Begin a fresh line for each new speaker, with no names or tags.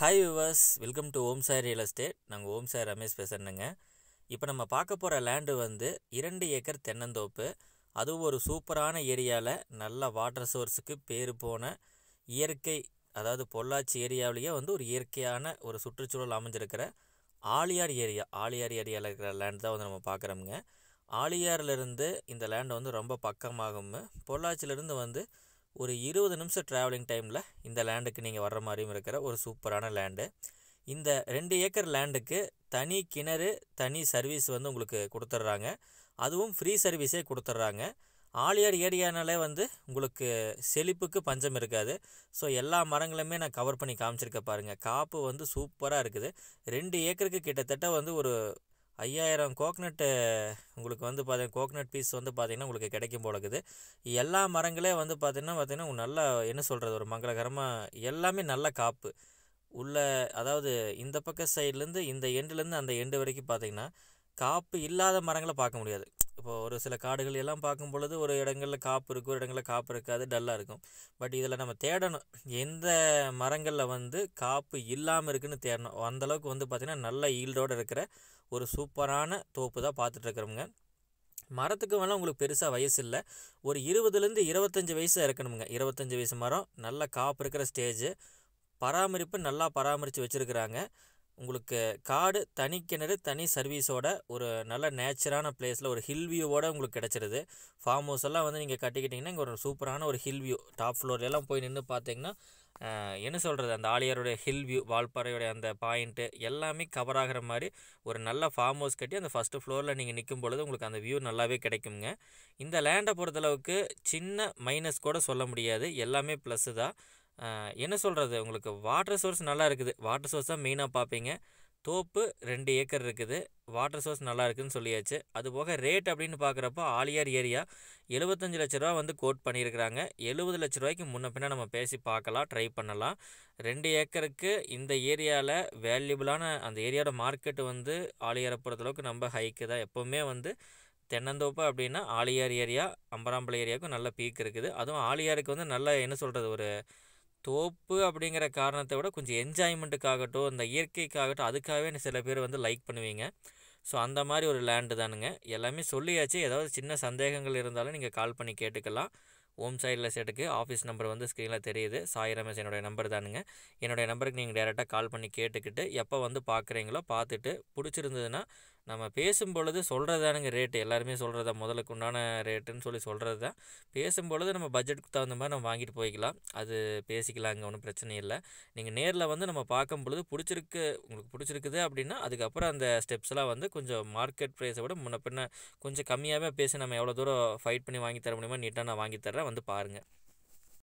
hi viewers welcome to Om sir real estate நாங்கள் Om sir Ramesh பேசுகிறேங்க இப்போ நம்ம பார்க்க போகிற லேண்டு வந்து இரண்டு ஏக்கர் தென்னந்தோப்பு அதுவும் ஒரு சூப்பரான ஏரியாவில் நல்ல வாட்டர் சோர்ஸுக்கு பேர் போன இயற்கை அதாவது பொள்ளாச்சி ஏரியாவிலேயே வந்து ஒரு இயற்கையான ஒரு சுற்றுச்சூழல் அமைஞ்சிருக்கிற ஆலியார் ஏரியா ஆலியார் ஏரியாவில் இருக்கிற லேண்ட் தான் வந்து நம்ம பார்க்குறோமுங்க ஆலியாரிலிருந்து இந்த லேண்டு வந்து ரொம்ப பக்கமாகும் பொள்ளாச்சியிலேருந்து வந்து ஒரு இருபது நிமிஷம் ட்ராவலிங் டைமில் இந்த லேண்டுக்கு நீங்கள் வர்ற மாதிரியும் இருக்கிற ஒரு சூப்பரான லேண்டு இந்த ரெண்டு ஏக்கர் லேண்டுக்கு தனி கிணறு தனி சர்வீஸ் வந்து உங்களுக்கு கொடுத்துட்றாங்க அதுவும் ஃப்ரீ சர்வீஸே கொடுத்துட்றாங்க ஆலியார் ஏரியானாலே வந்து உங்களுக்கு செழிப்புக்கு பஞ்சம் இருக்காது ஸோ எல்லா மரங்களுமே நான் கவர் பண்ணி காமிச்சிருக்க பாருங்கள் காப்பு வந்து சூப்பராக இருக்குது ரெண்டு ஏக்கருக்கு கிட்டத்தட்ட வந்து ஒரு ஐயாயிரம் கோக்னட்டு உங்களுக்கு வந்து பார்த்தீங்கன்னா கோக்னட் பீஸ் வந்து பார்த்திங்கன்னா உங்களுக்கு கிடைக்கும் போல இருக்குது எல்லா மரங்களே வந்து பார்த்திங்கன்னா பார்த்திங்கன்னா நல்லா என்ன சொல்கிறது ஒரு மங்களகரமாக எல்லாமே நல்ல காப்பு உள்ள அதாவது இந்த பக்க சைட்லேருந்து இந்த எண்டுலேருந்து அந்த எண்டு வரைக்கும் பார்த்திங்கன்னா காப்பு இல்லாத மரங்களை பார்க்க முடியாது இப்போ ஒரு சில காடுகள் எல்லாம் பார்க்கும் பொழுது ஒரு இடங்களில் காப்பு இருக்கும் ஒரு இடங்களில் காப்பு இருக்காது டல்லாக இருக்கும் பட் இதில் நம்ம தேடணும் எந்த மரங்களில் வந்து காப்பு இல்லாமல் இருக்குன்னு தேடணும் அந்தளவுக்கு வந்து பார்த்திங்கன்னா நல்ல ஈல்டோடு இருக்கிற ஒரு சூப்பரான தோப்பு தான் பார்த்துட்ருக்குறோங்க மரத்துக்கு வேணால் உங்களுக்கு பெருசாக வயசு இல்லை ஒரு இருபதுலேருந்து இருபத்தஞ்சி வயசு இருக்கணுங்க இருபத்தஞ்சி வயசு மரம் நல்ல காப்பு இருக்கிற ஸ்டேஜ் பராமரிப்பு நல்லா பராமரித்து வச்சுருக்குறாங்க உங்களுக்கு காடு தனி கிணறு தனி சர்வீஸோட ஒரு நல்ல நேச்சரான பிளேஸில் ஒரு ஹில் வியூவோட உங்களுக்கு கிடச்சிருது ஃபார்ம் ஹவுஸ் எல்லாம் வந்து நீங்கள் கட்டிக்கிட்டிங்கன்னா இங்கே ஒரு சூப்பரான ஒரு ஹில் வியூ டாப் ஃப்ளோர்லாம் போய் நின்று பார்த்தீங்கன்னா என்ன சொல்கிறது அந்த ஆலியாருடைய ஹில் வியூ வால்பாறையுடைய அந்த பாயிண்ட்டு எல்லாமே கவர் ஆகிற மாதிரி ஒரு நல்ல ஃபார்ம் ஹவுஸ் கட்டி அந்த ஃபஸ்ட்டு ஃப்ளோரில் நீங்கள் நிற்கும் பொழுது உங்களுக்கு அந்த வியூ நல்லாவே கிடைக்குங்க இந்த லேண்டை பொறுத்தளவுக்கு சின்ன மைனஸ் கூட சொல்ல முடியாது எல்லாமே ப்ளஸ்ஸு தான் என்ன சொல்கிறது உங்களுக்கு வாட்டர் சோர்ஸ் நல்லா இருக்குது வாட்டர் சோர்ஸ் தான் மெயினாக பார்ப்பீங்க தோப்பு ரெண்டு ஏக்கர் இருக்குது வாட்டர் சோர்ஸ் நல்லா இருக்குதுன்னு சொல்லியாச்சு அது போக ரேட் அப்படின்னு பார்க்குறப்போ ஆலியார் ஏரியா எழுபத்தஞ்சு லட்ச ரூபா வந்து கோட் பண்ணியிருக்கிறாங்க எழுபது லட்ச ரூபாய்க்கு முன்ன பின்ன நம்ம பேசி பார்க்கலாம் ட்ரை பண்ணலாம் ரெண்டு ஏக்கருக்கு இந்த ஏரியாவில் வேல்யூபிளான அந்த ஏரியாவோட மார்க்கெட் வந்து ஆலியாரை பொறுத்தளவுக்கு நம்ம ஹைக்கு தான் எப்போவுமே வந்து தென்னந்தோப்பு அப்படின்னா ஆலியார் ஏரியா அம்பராம்பலை ஏரியாவுக்கும் நல்ல பீக் இருக்குது அதுவும் ஆலியாருக்கு வந்து நல்ல என்ன சொல்கிறது ஒரு தோப்பு அப்படிங்கிற காரணத்தை விட கொஞ்சம் என்ஜாய்மெண்ட்டுக்காகட்டும் இந்த இயற்கைக்காகட்டும் அதுக்காகவே சில பேர் வந்து லைக் பண்ணுவீங்க ஸோ அந்த மாதிரி ஒரு லேண்டு தானுங்க எல்லாமே சொல்லியாச்சு ஏதாவது சின்ன சந்தேகங்கள் இருந்தாலும் நீங்கள் கால் பண்ணி கேட்டுக்கலாம் ஓம் சைடில் செட்டுக்கு ஆஃபீஸ் நம்பர் வந்து ஸ்க்ரீனில் தெரியுது சாய் ரமேஷ் என்னுடைய நம்பர் தானுங்க என்னுடைய நம்பருக்கு நீங்கள் டேரெக்டாக கால் பண்ணி கேட்டுக்கிட்டு எப்போ வந்து பார்க்குறீங்களோ பார்த்துட்டு பிடிச்சிருந்ததுன்னா நம்ம பேசும் பொழுது சொல்கிறதானுங்க ரேட்டு எல்லாருமே சொல்கிறதா முதலுக்கு உண்டான ரேட்டுன்னு சொல்லி சொல்கிறது தான் பேசும் பொழுது நம்ம பட்ஜெட்டுக்கு தகுந்த மாதிரி நம்ம வாங்கிட்டு போய்க்கலாம் அது பேசிக்கலாம் ஒன்றும் பிரச்சனை இல்லை நீங்கள் நேரில் வந்து நம்ம பார்க்கும் பொழுது பிடிச்சிருக்கு உங்களுக்கு பிடிச்சிருக்குது அப்படின்னா அதுக்கப்புறம் அந்த ஸ்டெப்ஸ்லாம் வந்து கொஞ்சம் மார்க்கெட் ப்ரைஸை விட முன்ன பின்ன கொஞ்சம் கம்மியாகவே பேசி நம்ம எவ்வளோ தூரம் ஃபைட் பண்ணி வாங்கித்தர தர முடியுமோ நீட்டாக நான் வாங்கித்தரேன் தரேன் வந்து பாருங்கள்